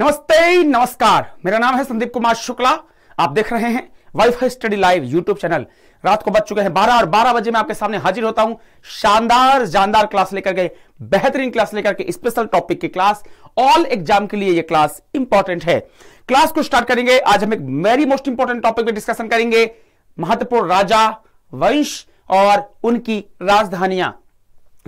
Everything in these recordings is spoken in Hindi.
नमस्ते नमस्कार मेरा नाम है संदीप कुमार शुक्ला आप देख रहे हैं wife study live YouTube channel रात को बज चुके हैं बारह और बारह बजे मैं आपके सामने हाजिर होता हूं शानदार जानदार क्लास लेकर के बेहतरीन क्लास लेकर के स्पेशल टॉपिक की क्लास ऑल एग्जाम के लिए ये क्लास इंपॉर्टेंट है क्लास को स्टार्ट करेंगे आज हम एक वेरी मोस्ट इंपॉर्टेंट टॉपिक में डिस्कशन करेंगे महत्वपूर्ण राजा वंश और उनकी राजधानियां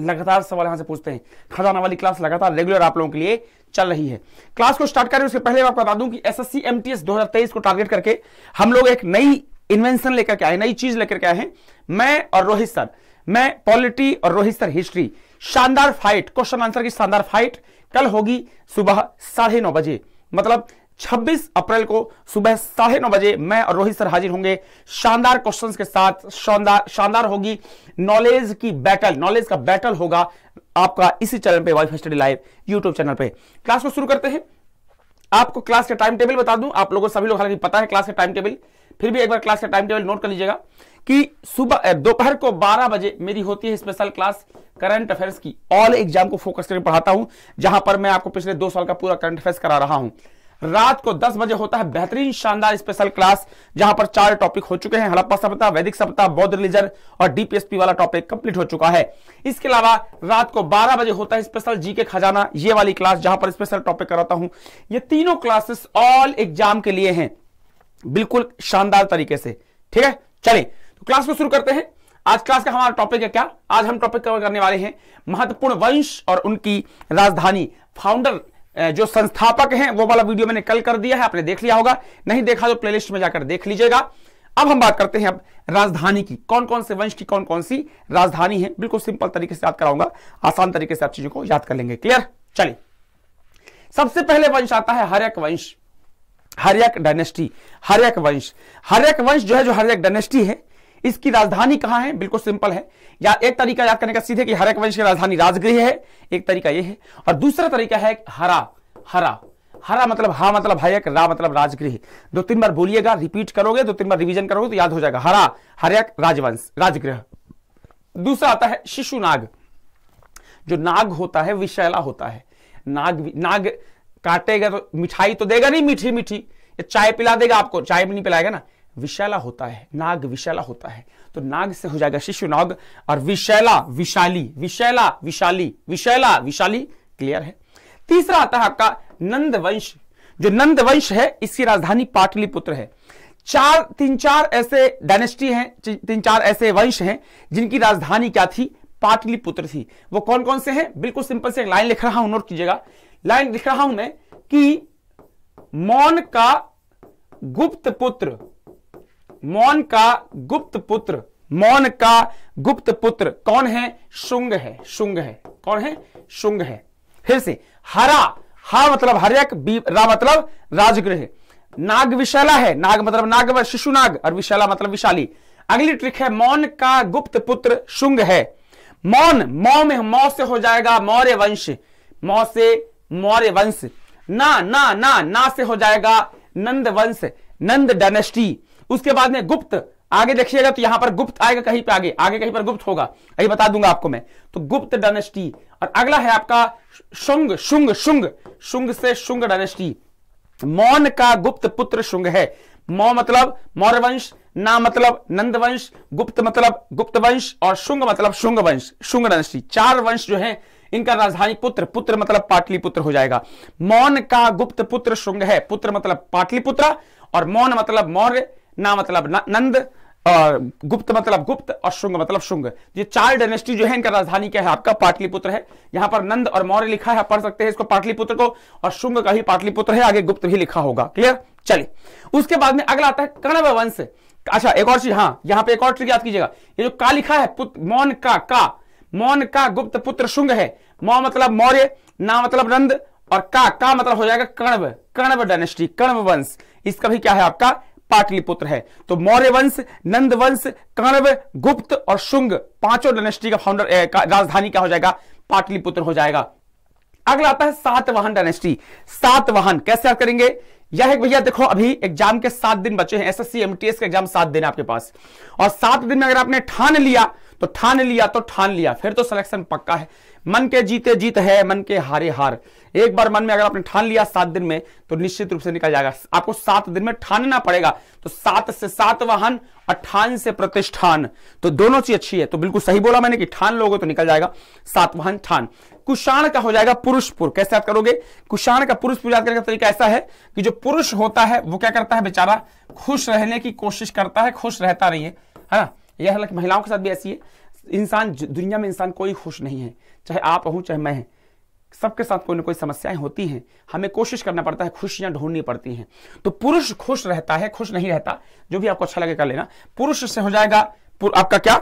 लगातार सवाल यहां से पूछते हैं खजाना वाली क्लास लगातार रेगुलर आप लोगों के लिए चल रही है क्लास को स्टार्ट करें उसके पहले मैं आपको बता दूं कि एसएससी एमटीएस 2023 को टारगेट करके हम लोग एक नई इन्वेंशन लेकर के आए नई चीज लेकर के आए हैं मैं और रोहित सर मैं पॉलिटी और रोहित सर हिस्ट्री शानदार फाइट क्वेश्चन आंसर की शानदार फाइट कल होगी सुबह साढ़े नौ बजे मतलब 26 अप्रैल को सुबह साढ़े नौ बजे मैं और रोहित सर हाजिर होंगे शानदार क्वेश्चंस के साथ शानदार शानदार होगी नॉलेज की बैटल नॉलेज का बैटल होगा आपका इसी चैनल पे wife study live YouTube channel पे क्लास को शुरू करते हैं आपको क्लास का टाइम टेबल बता दूं आप लोगों सभी लोग हालांकि पता है क्लास का टाइम टेबल फिर भी एक बार क्लास का टाइम टेबल नोट कर लीजिएगा कि सुबह दोपहर को 12 बजे मेरी होती है स्पेशल क्लास करंट अफेयर्स की ऑल एग्जाम को फोकस करके पढ़ाता हूं जहां पर मैं आपको पिछले दो साल का पूरा करंट अफेयर्स करा रहा हूं रात को 10 बजे होता है बेहतरीन शानदार स्पेशल क्लास जहां पर चार टॉपिक हो चुके हैं हड़प्पा सभ्यता वैदिक सभ्यता बौद्ध रिलीजन और डीपीएसपी वाला टॉपिक कंप्लीट हो चुका है इसके अलावा रात को 12 बजे होता है स्पेशल जी के खजाना ये वाली क्लास जहां पर स्पेशल टॉपिक कराता हूं ये तीनों क्लासेस ऑल एग्जाम के लिए हैं बिल्कुल शानदार तरीके से ठीक है चले तो क्लास को शुरू करते हैं आज क्लास का हमारा टॉपिक है क्या आज हम टॉपिक कवर करने वाले हैं महत्वपूर्ण वंश और उनकी राजधानी फाउंडर जो संस्थापक हैं वो वाला वीडियो मैंने कल कर दिया है आपने देख लिया होगा नहीं देखा तो प्लेलिस्ट में जाकर देख लीजिएगा अब हम बात करते हैं अब राजधानी की कौन कौन से वंश की कौन कौन सी राजधानी है बिल्कुल सिंपल तरीके से याद कराऊंगा आसान तरीके से आप चीजों को याद कर लेंगे क्लियर चलिए सबसे पहले वंश आता है हरक वंश हरयक डायनेस्टी हरयक वंश हरयक वंश जो है जो हरयक डायनेस्टी है इसकी राजधानी कहां है बिल्कुल सिंपल है या एक तरीका याद करने का सीधे कि हरक वंश की राजधानी राजगृह है एक तरीका यह है और दूसरा तरीका है हरा हरा हरा मतलब हा मतलब हयक रा मतलब राजगृह दो तीन बार बोलिएगा रिपीट करोगे दो तीन बार रिवीजन करोगे तो याद हो जाएगा हरा हरयक राजवंश राजगृह दूसरा आता है शिशु नाग जो नाग होता है विषैला होता है नाग नाग काटेगा तो मिठाई तो देगा नहीं मीठी मीठी चाय पिला देगा आपको चाय भी नहीं पिलाएगा ना विशाला होता है नाग विशाला होता है तो नाग से हो जाएगा शिशु नाग और विशैला विशाली विशैला विशाली विशैला विशाली क्लियर है तीसरा आता है आपका नंद वंश जो नंद वंश है इसकी राजधानी पाटलिपुत्र है चार तीन चार ऐसे डायनेस्टी हैं तीन चार ऐसे वंश हैं जिनकी राजधानी क्या थी पाटलिपुत्र थी वो कौन कौन से हैं बिल्कुल सिंपल से लाइन लिख रहा हूं नोट कीजिएगा लाइन लिख रहा हूं मैं कि मौन का गुप्त पुत्र मौन का गुप्त पुत्र मौन का गुप्त पुत्र कौन है शुंग है शुंग है कौन है शुंग है फिर से हरा हा मतलब हरक रा मतलब राजगृह नाग विशाला है नाग मतलब नाग शिशु नाग और विशाला मतलब विशाली अगली ट्रिक है मौन का गुप्त पुत्र शुंग है मौन मौ में मौ से हो जाएगा मौर्य वंश मौ से मौर्य वंश ना ना ना ना से हो जाएगा नंद वंश नंद डायनेस्टी उसके बाद में गुप्त आगे देखिएगा तो यहां पर गुप्त आएगा कहीं पे आगे आगे कहीं पर गुप्त होगा यही बता दूंगा आपको मैं तो गुप्त डायनेस्टी और अगला है आपका शुंग शुंग शुंग शुंग से शुंग डायनेस्टी मौन का गुप्त पुत्र शुंग है मौ मतलब मौर्य वंश ना मतलब नंद वंश गुप्त मतलब गुप्त वंश और शुंग मतलब शुंग वंश शुंग डायनेस्टी चार वंश जो है इनका राजधानी पुत्र पुत्र मतलब पाटलिपुत्र हो जाएगा मौन का गुप्त पुत्र शुंग है पुत्र मतलब पाटलिपुत्र और मौन मतलब मौर्य ना मतलब न, नंद और गुप्त मतलब गुप्त और शुंग मतलब शुंग ये चार डायनेस्टी जो है इनका राजधानी क्या है आपका पाटलिपुत्र है यहां पर नंद और मौर्य लिखा है पढ़ सकते हैं इसको पाटलिपुत्र को और शुंग का ही पाटलिपुत्र है आगे गुप्त भी लिखा होगा क्लियर चलिए उसके बाद में अगला आता है कणव वंश अच्छा एक और चीज हाँ यहां पे एक और चीज याद कीजिएगा ये जो का लिखा है मौन का का मौन का गुप्त पुत्र शुंग है मौ मतलब मौर्य ना मतलब नंद और का का मतलब हो जाएगा कण्व कर्णव डायनेस्टी कण्व वंश इसका भी क्या है आपका पाटलिपुत्र है तो मौर्य वंश नंद वंश कर्व गुप्त और शुंग पांचों डायनेस्टी का फाउंडर राजधानी क्या हो जाएगा पाटलिपुत्र हो जाएगा अगला आता है सातवाहन डायनेस्टी सातवाहन कैसे याद करेंगे यह भैया देखो अभी एग्जाम के सात दिन बचे हैं एसएससी एमटीएस का एग्जाम सात दिन आपके पास और सात दिन में अगर आपने ठान लिया तो ठान लिया तो ठान लिया फिर तो सिलेक्शन पक्का है मन के जीते जीत है मन के हारे हार एक बार मन में अगर आपने ठान लिया सात दिन में तो निश्चित रूप से निकल जाएगा आपको सात दिन में ठानना पड़ेगा तो सात से सात वाहन अठान से प्रतिष्ठान तो दोनों चीज अच्छी है तो बिल्कुल सही बोला मैंने कि ठान लोगे तो निकल जाएगा सात वाहन ठान कुषाण का हो जाएगा पुरुषपुर कैसे याद करोगे कुषाण का पुरुषपुर याद करने का तरीका ऐसा है कि जो पुरुष होता है वो क्या करता है बेचारा खुश रहने की कोशिश करता है खुश रहता नहीं है ना यह हालांकि महिलाओं के साथ भी ऐसी है इंसान दुनिया में इंसान कोई खुश नहीं है चाहे आप हूं चाहे मैं सबके साथ कोई ना कोई समस्याएं होती हैं हमें कोशिश करना पड़ता है खुशियां ढूंढनी पड़ती हैं तो पुरुष खुश रहता है खुश नहीं रहता जो भी आपको अच्छा लगे कर लेना पुरुष से हो जाएगा आपका क्या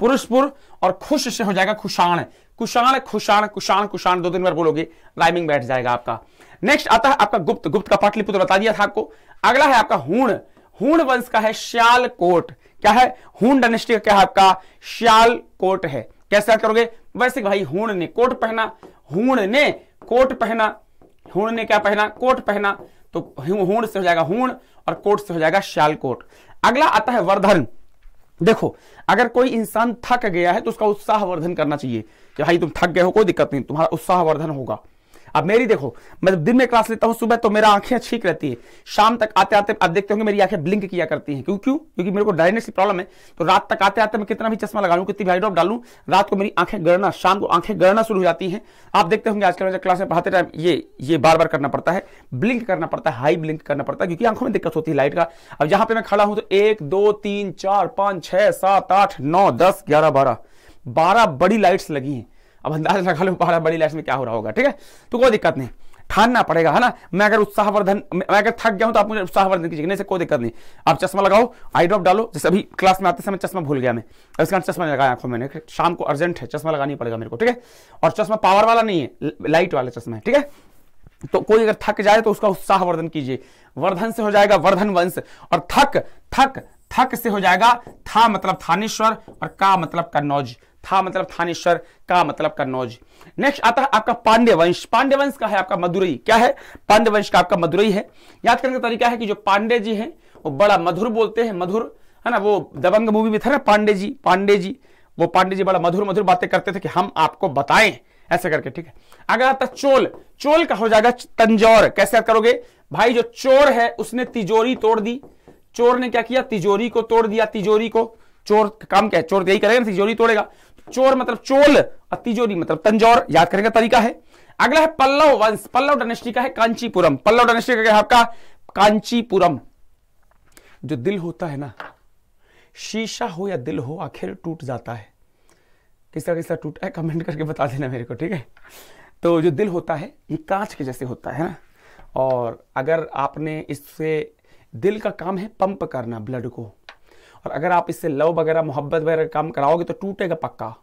पुरुषपुर और खुश से हो जाएगा खुशाण कुशाण खुशाण कुशाण कुशाण दो दिन बार बोलोगे राइमिंग बैठ जाएगा आपका नेक्स्ट आता है आपका गुप्त गुप्त का पाटलिपुत्र बता दिया था आपको अगला है आपका हूण हूण वंश का है कोट क्या है हुन डायनेस्टी का क्या है आपका श्याल कोट है कैसे याद करोगे वैसे भाई हुण ने कोट पहना हुण ने कोट पहना हुण ने क्या पहना कोट पहना तो हूण से हो जाएगा हूण और कोट से हो जाएगा श्याल कोट अगला आता है वर्धन देखो अगर कोई इंसान थक गया है तो उसका उत्साह वर्धन करना चाहिए कि भाई तुम थक गए हो कोई दिक्कत नहीं तुम्हारा उत्साह वर्धन होगा अब मेरी देखो मैं दिन में क्लास लेता हूं सुबह तो मेरा आंखें ठीक रहती है शाम तक आते आते आप देखते होंगे मेरी आंखें ब्लिंक किया करती हैं क्यों क्यों क्योंकि मेरे को डायनेस की प्रॉब्लम है तो रात तक आते आते मैं कितना भी चश्मा लगा लूँ कितनी हाइड्रॉप डालू रात को मेरी आंखें गड़ना शाम को आंखें गड़ना शुरू हो जाती है आप देखते होंगे आजकल मुझे क्लास में पढ़ाते टाइम ये ये बार बार करना पड़ता है ब्लिंक करना पड़ता है हाई ब्लिंक करना पड़ता है क्योंकि आंखों में दिक्कत होती है लाइट का अब यहां पर मैं खड़ा हूं तो एक दो तीन चार पाँच छः सात आठ नौ दस ग्यारह बारह बारह बड़ी लाइट्स लगी हैं अब अंदाज लगा लो बारह बड़ी लाइफ में क्या हो रहा होगा ठीक है तो कोई दिक्कत नहीं ठानना पड़ेगा है ना मैं अगर उत्साहवर्धन मैं अगर थक गया हूं तो आप मुझे उत्साहवर्धन कीजिए नहीं से तो कोई दिक्कत नहीं आप चश्मा लगाओ आई ड्रॉप डालो जैसे अभी क्लास में आते समय चश्मा भूल गया मैं इसके कारण चश्मा लगाया आंखों मैंने शाम को अर्जेंट है चश्मा लगानी पड़ेगा मेरे को ठीक है और चश्मा पावर वाला नहीं है लाइट वाला चश्मा है ठीक है तो कोई अगर थक जाए तो उसका उत्साहवर्धन कीजिए वर्धन से हो जाएगा वर्धन वंश और थक थक थक से हो जाएगा था मतलब थानेश्वर और का मतलब कन्नौज था मतलब थानेश्वर का मतलब कन्नौज नेक्स्ट आता है आपका पांडे वंश पांडे वंश का है आपका मदुरई क्या है पांडे वंश का आपका मदुरई है याद करने का तरीका है कि जो पांडे जी हैं वो बड़ा मधुर बोलते हैं मधुर है ना वो दबंग मूवी में था ना पांडे जी पांडे जी वो पांडे जी बड़ा मधुर मधुर बातें करते थे कि हम आपको बताएं ऐसे करके ठीक है अगर आता चोल चोल का हो जाएगा तंजौर कैसे करोगे भाई जो चोर है उसने तिजोरी तोड़ दी चोर ने क्या किया तिजोरी को तोड़ दिया तिजोरी को चोर काम क्या है चोर यही करेगा तिजोरी तोड़ेगा चोर मतलब चोल और तिजोरी मतलब तंजौर याद करने का तरीका है अगला है पल्लव वंश पल्लव डायनेस्टी का है कांचीपुरम पल्लव डायनेस्टी का आपका कांचीपुरम जो दिल होता है ना शीशा हो या दिल हो आखिर टूट जाता है किसका किसका टूटा है कमेंट करके बता देना मेरे को ठीक है तो जो दिल होता है ये कांच के जैसे होता है ना और अगर आपने इससे दिल का काम है पंप करना ब्लड को और अगर आप इससे लव वगैरह मोहब्बत वगैरह काम कराओगे तो टूटेगा पक्का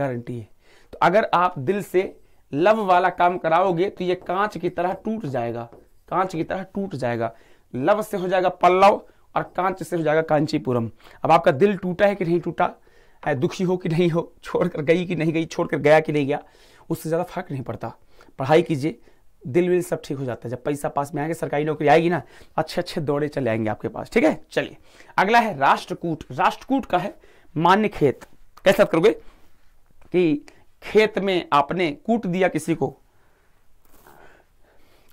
गारंटी है तो अगर आप दिल से लव वाला काम कराओगे तो ये कांच की तरह टूट जाएगा कांच की तरह टूट जाएगा लव से हो जाएगा पल्लव और कांच से हो जाएगा कांचीपुरम अब आपका दिल टूटा है कि नहीं टूटा है दुखी हो कि नहीं हो छोड़कर गई कि नहीं गई छोड़कर गया कि नहीं गया उससे ज़्यादा फर्क नहीं पड़ता पढ़ाई कीजिए दिल विल सब ठीक हो जाता है जब पैसा पास में आएंगे सरकारी नौकरी आएगी ना अच्छे अच्छे दौड़े चले आएंगे आपके पास ठीक है चलिए अगला है राष्ट्रकूट राष्ट्रकूट का है मान्य खेत कैसा करोगे कि खेत में आपने कूट दिया किसी को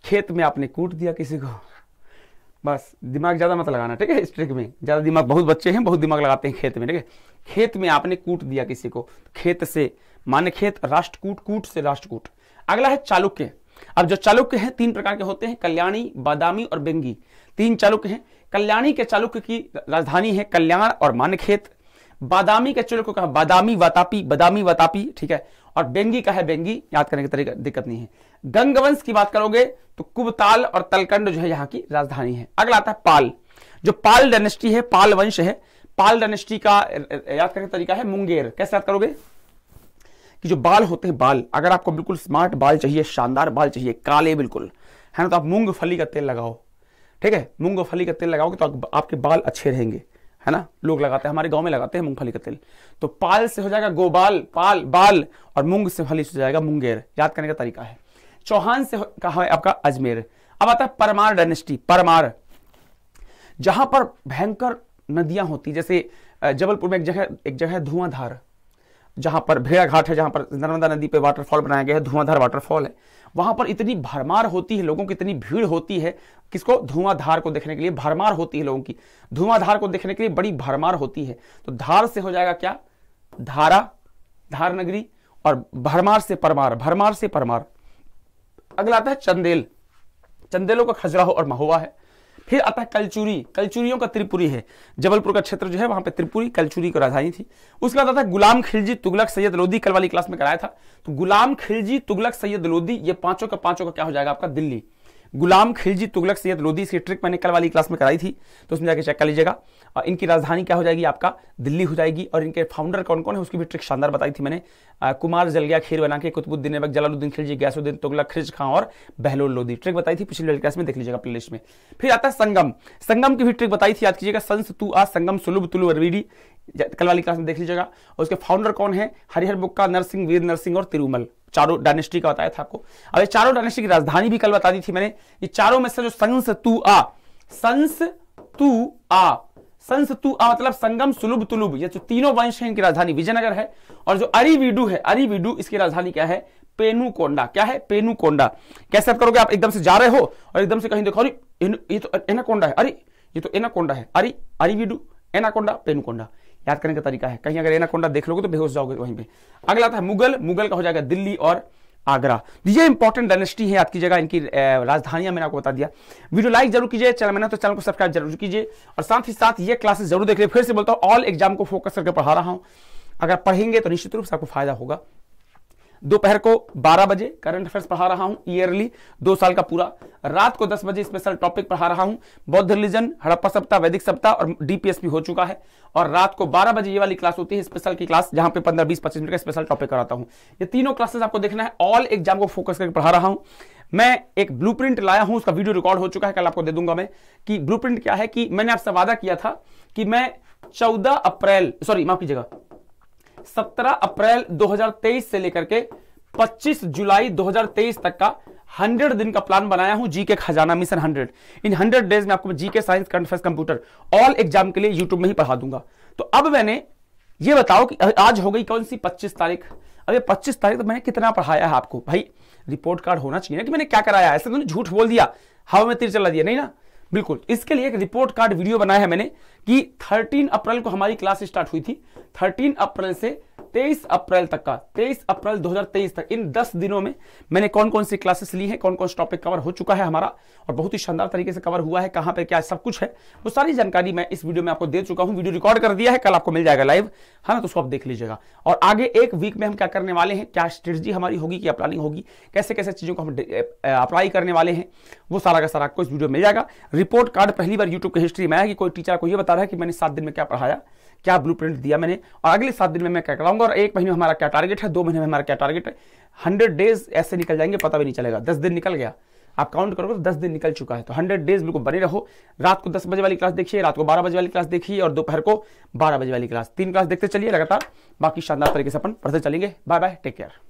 खेत में आपने कूट दिया किसी को बस दिमाग ज़्यादा मत लगाना ठीक है इस ट्रिक में ज़्यादा दिमाग बहुत बच्चे हैं बहुत दिमाग लगाते हैं खेत में ठीक है खेत में आपने कूट दिया किसी को खेत से मान्य खेत राष्ट्रकूट कूट से राष्ट्रकूट अगला है चालुक्य अब जो चालुक्य हैं तीन प्रकार के होते हैं कल्याणी बादामी और बेंगी तीन चालुक्य हैं कल्याणी के चालुक्य की राजधानी है कल्याण और मानखेत बादामी के चालुक्य का बादामी वातापी बादामी वातापी ठीक है और बेंगी का है बेंगी याद करने की तरीका दिक्कत नहीं है गंगवंश की बात करोगे तो कुबताल और तलकंड जो है यहाँ की राजधानी है अगला आता है पाल जो पाल डायनेस्टी है पाल वंश है पाल डायनेस्टी का याद करने का तरीका है मुंगेर कैसे याद करोगे कि जो बाल होते हैं बाल अगर आपको बिल्कुल स्मार्ट बाल चाहिए शानदार बाल चाहिए काले बिल्कुल है ना तो आप मूंगफली का तेल लगाओ ठीक है मूंगफली का तेल लगाओगे तो आप, आपके बाल अच्छे रहेंगे है ना लोग लगाते हैं हमारे गांव में लगाते हैं मूंगफली का तेल तो पाल से हो जाएगा गोबाल पाल बाल और मूंग से फली से हो जाएगा मुंगेर याद करने का तरीका है चौहान से कहा है आपका अजमेर अब आता है परमार डायनेस्टी परमार जहां पर भयंकर नदियां होती जैसे जबलपुर में एक जगह एक जगह है धुआंधार जहां पर भेड़ा घाट है जहां पर नर्मदा नदी पे वाटरफॉल बनाया गया है धुआंधार वाटरफॉल है वहां पर इतनी भरमार होती है लोगों की इतनी भीड़ होती है किसको धुआंधार को देखने के लिए भरमार होती है लोगों की धुआंधार को देखने के लिए बड़ी भरमार होती है तो धार से हो जाएगा क्या धारा धार नगरी और भरमार से परमार भरमार से परमार अगला आता है चंदेल चंदेलों का खजुराहो और महुआ है फिर आता है कलचुरी कलचुरियों का त्रिपुरी है जबलपुर का क्षेत्र जो है वहां पर त्रिपुरी कलचुरी की राजधानी थी उसके बाद आता है गुलाम खिलजी तुगलक सैयद लोदी कल वाली क्लास में कराया था तो गुलाम खिलजी तुगलक सैयद लोदी ये पांचों का पांचों का क्या हो जाएगा आपका दिल्ली गुलाम खिलजी तुगलक सैयद लोधी से ट्रिक मैंने कल वाली क्लास में कराई थी तो उसमें जाकर चेक कर लीजिएगा और इनकी राजधानी क्या हो जाएगी आपका दिल्ली हो जाएगी और इनके फाउंडर कौन कौन है उसकी भी ट्रिक शानदार बताई थी मैंने आ, कुमार गया खीर बना के कुतुबुद्दीन ऐबक जलालुद्दीन खिलजी गैसुद्दीन तुगलक खिज खां और बहलोल लोधी ट्रिक बताई थी पिछली वाली क्लास में देख लीजिएगा प्ले में फिर आता है संगम संगम की भी ट्रिक बताई थी याद कीजिएगा संस तू आ संगम सुलभ तुलु अरवीडी कल वाली क्लास में देख लीजिएगा और उसके फाउंडर कौन है हरिहर बुक्का नरसिंह वीर नरसिंह और तिरुमल चारों डायनेस्टी का बताया था आपको अब ये चारों डायनेस्टी की राजधानी भी कल बता दी थी मैंने ये चारों में से जो संस तू आ संस तू आ संस तू आ मतलब संगम सुलुभ तुलुभ ये जो तीनों वंश है इनकी राजधानी विजयनगर है और जो अरिविडू है अरिविडू इसकी राजधानी क्या है पेनुकोंडा क्या है पेनुकोंडा कैसे करोगे आप एकदम से जा रहे हो और एकदम से कहीं देखो अरे ये तो एनाकोंडा है अरे ये तो एनाकोंडा है अरे अरिविडू एनाकोंडा पेनुकोंडा याद करने का तरीका है कहीं अगर एनाकोंडा देख लोगे तो बेहोश जाओगे वहीं पे अगला था मुगल मुगल का हो जाएगा दिल्ली और आगरा ये इंपॉर्टेंट डायनेस्टी है आपकी जगह इनकी राजधानियां मैंने आपको बता दिया वीडियो लाइक जरूर कीजिए चैनल मैंने तो चैनल को सब्सक्राइब जरूर कीजिए और साथ ही साथ ये क्लासेस जरूर देख लीजिए फिर से बोलता हूँ ऑल एग्जाम को फोकस करके पढ़ा रहा हूँ अगर पढ़ेंगे तो निश्चित रूप से आपको फायदा होगा दोपहर को 12 बजे करंट अफेयर्स पढ़ा रहा हूं ईयरली दो साल का पूरा रात को 10 बजे स्पेशल टॉपिक पढ़ा रहा हूं बौद्ध रिलीजन हड़प्पा सप्ताह वैदिक सप्ताह और डीपीएस भी हो चुका है और रात को 12 बजे ये वाली क्लास होती है स्पेशल की क्लास जहां पे 15 20 25 मिनट का स्पेशल टॉपिक कराता हूं ये तीनों क्लासेस आपको देखना है ऑल एग्जाम को फोकस करके पढ़ा रहा हूं मैं एक ब्लू लाया हूं उसका वीडियो रिकॉर्ड हो चुका है कल आपको दे दूंगा मैं कि ब्लू क्या है कि मैंने आपसे वादा किया था कि मैं चौदह अप्रैल सॉरी माफ कीजिएगा 17 अप्रैल 2023 से लेकर के 25 जुलाई 2023 तक का 100 दिन का प्लान बनाया हूं जीके खजाना मिशन 100 इन 100 डेज में आपको GK science current affairs computer all exam के लिए यूट्यूब में ही पढ़ा दूंगा तो अब मैंने ये बताओ कि आज हो गई कौन सी 25 तारीख अब ये 25 तारीख तो मैंने कितना पढ़ाया है आपको भाई रिपोर्ट कार्ड होना चाहिए ना कि मैंने क्या कराया ऐसे तो झूठ बोल दिया हवा में तिर चला दिया नहीं ना बिल्कुल इसके लिए एक रिपोर्ट कार्ड वीडियो बनाया है मैंने कि 13 अप्रैल को हमारी क्लास स्टार्ट हुई थी 13 अप्रैल से 23 अप्रैल तक का 23 अप्रैल 2023 तक इन 10 दिनों में मैंने कौन कौन सी क्लासेस ली है कौन कौन से टॉपिक कवर हो चुका है हमारा और बहुत ही शानदार तरीके से कवर हुआ है कहां पर क्या सब कुछ है वो सारी जानकारी मैं इस वीडियो में आपको दे चुका हूं वीडियो रिकॉर्ड कर दिया है कल आपको मिल जाएगा लाइव है ना तो उसको आप देख लीजिएगा और आगे एक वीक में हम क्या करने वाले हैं क्या स्ट्रेटजी हमारी होगी क्या प्लानिंग होगी कैसे कैसे चीज़ों को हम अप्लाई करने वाले हैं वो सारा का सारा आपको इस वीडियो में मिल जाएगा रिपोर्ट कार्ड पहली बार यूट्यूब की हिस्ट्री में आया कि कोई टीचर को ये बता रहा है कि मैंने सात दिन में क्या पढ़ाया क्या ब्लू दिया मैंने और अगले सात दिन में मैं क्या कराऊंगा और एक महीने में हमारा क्या टारगेट है दो महीने में हमारा क्या टारगेट है हंड्रेड डेज ऐसे निकल जाएंगे पता भी नहीं चलेगा दस दिन निकल गया आप काउंट करोगे तो दस दिन निकल चुका है तो हंड्रेड डेज बिल्कुल बने रहो रात को दस बजे वाली क्लास देखिए रात को बारह बजे वाली क्लास देखिए और दोपहर को बारह बजे वाली क्लास तीन क्लास देखते चलिए लगातार बाकी शानदार तरीके से अपन पढ़ते चलेंगे बाय बाय टेक केयर